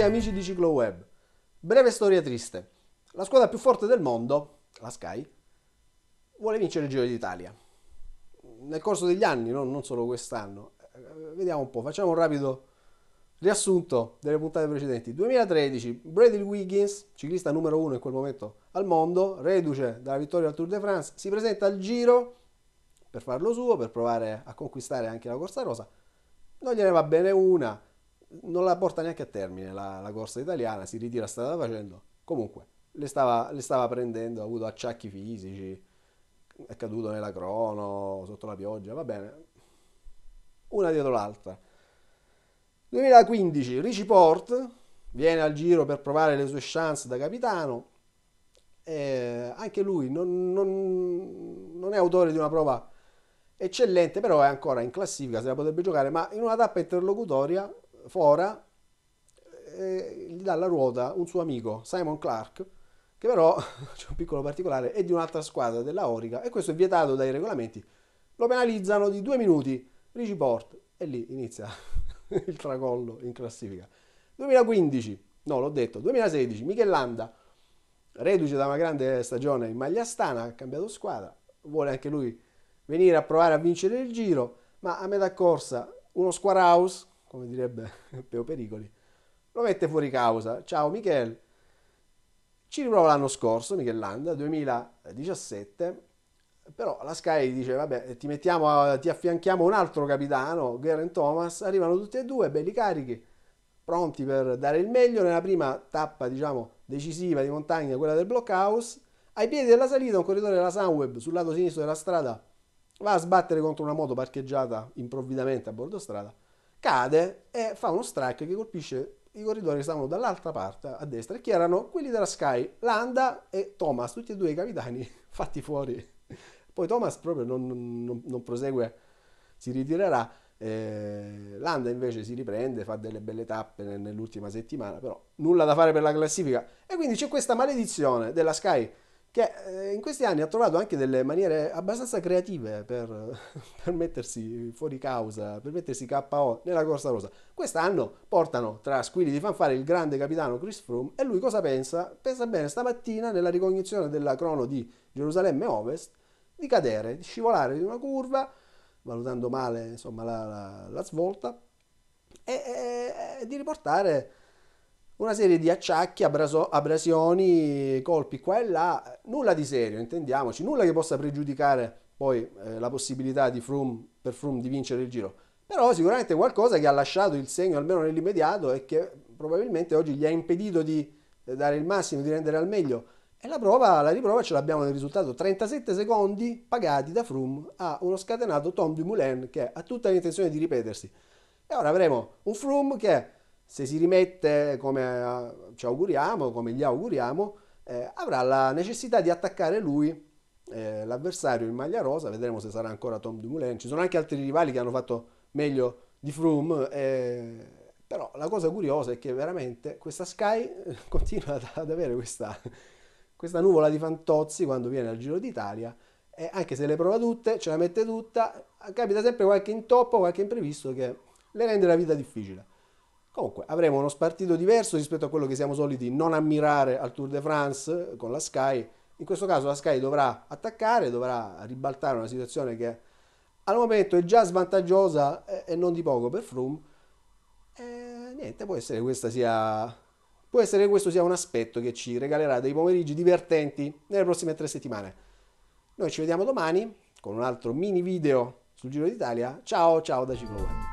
Benvenuti amici di Ciclo Web. Breve storia triste. La squadra più forte del mondo, la Sky, vuole vincere il Giro d'Italia. Nel corso degli anni, no? non solo quest'anno. Eh, vediamo un po', facciamo un rapido riassunto delle puntate precedenti. 2013, Brady Wiggins, ciclista numero uno in quel momento al mondo, reduce dalla vittoria al Tour de France, si presenta al Giro per farlo suo, per provare a conquistare anche la Corsa Rosa. Non gliene va bene una, non la porta neanche a termine la, la corsa italiana, si ritira strada facendo. Comunque, le stava, le stava prendendo, ha avuto acciacchi fisici, è caduto nella crono, sotto la pioggia, va bene. Una dietro l'altra. 2015, Richie Port viene al giro per provare le sue chance da capitano. E anche lui non, non, non è autore di una prova eccellente, però è ancora in classifica, se la potrebbe giocare, ma in una tappa interlocutoria fora e gli dà la ruota un suo amico, Simon Clark, che però, c'è un piccolo particolare, è di un'altra squadra della Orica e questo è vietato dai regolamenti. Lo penalizzano di due minuti, Ricci Port, e lì inizia il tracollo in classifica. 2015, no l'ho detto, 2016, Michelanda, reduce da una grande stagione in maglia stana, ha cambiato squadra, vuole anche lui venire a provare a vincere il giro, ma a metà corsa uno square house come direbbe Peo Pericoli, lo mette fuori causa. Ciao Michele, Ci riprova l'anno scorso, Michel Landa, 2017, però la Sky dice, vabbè, ti, mettiamo, ti affianchiamo un altro capitano, Garen Thomas, arrivano tutti e due, belli carichi, pronti per dare il meglio nella prima tappa, diciamo, decisiva di montagna, quella del blockhouse. Ai piedi della salita un corridore della Sunweb sul lato sinistro della strada va a sbattere contro una moto parcheggiata improvvisamente a bordo strada cade e fa uno strike che colpisce i corridori che stavano dall'altra parte a destra, e che erano quelli della Sky, Landa e Thomas, tutti e due i capitani fatti fuori. Poi Thomas proprio non, non, non prosegue, si ritirerà. Eh, Landa invece si riprende, fa delle belle tappe nell'ultima settimana, però nulla da fare per la classifica. E quindi c'è questa maledizione della Sky che eh, in questi anni ha trovato anche delle maniere abbastanza creative per, per mettersi fuori causa, per mettersi KO nella corsa rosa. Quest'anno portano tra squilli di fanfare il grande capitano Chris Froome e lui cosa pensa? Pensa bene stamattina nella ricognizione della crono di Gerusalemme Ovest di cadere, di scivolare in una curva, valutando male insomma, la, la, la svolta, e, e, e di riportare una serie di acciacchi, abrasioni, colpi qua e là, nulla di serio, intendiamoci, nulla che possa pregiudicare poi eh, la possibilità Froome, per Froome di vincere il giro. Però sicuramente qualcosa che ha lasciato il segno almeno nell'immediato e che probabilmente oggi gli ha impedito di eh, dare il massimo, di rendere al meglio. E la prova, la riprova ce l'abbiamo nel risultato, 37 secondi pagati da Froome a uno scatenato Tom Dumoulin che ha tutta l'intenzione di ripetersi. E ora avremo un Froome che se si rimette come eh, ci auguriamo, come gli auguriamo, eh, avrà la necessità di attaccare lui eh, l'avversario in maglia rosa, vedremo se sarà ancora Tom Dumoulin, ci sono anche altri rivali che hanno fatto meglio di Froome, eh, però la cosa curiosa è che veramente questa Sky eh, continua ad avere questa, questa nuvola di fantozzi quando viene al Giro d'Italia, e anche se le prova tutte, ce la mette tutta, capita sempre qualche intoppo, qualche imprevisto che le rende la vita difficile. Comunque avremo uno spartito diverso rispetto a quello che siamo soliti non ammirare al Tour de France con la Sky. In questo caso la Sky dovrà attaccare, dovrà ribaltare una situazione che al momento è già svantaggiosa e non di poco per Froome. E niente, può essere, sia, può essere che questo sia un aspetto che ci regalerà dei pomeriggi divertenti nelle prossime tre settimane. Noi ci vediamo domani con un altro mini video sul Giro d'Italia. Ciao ciao da Cicloweb.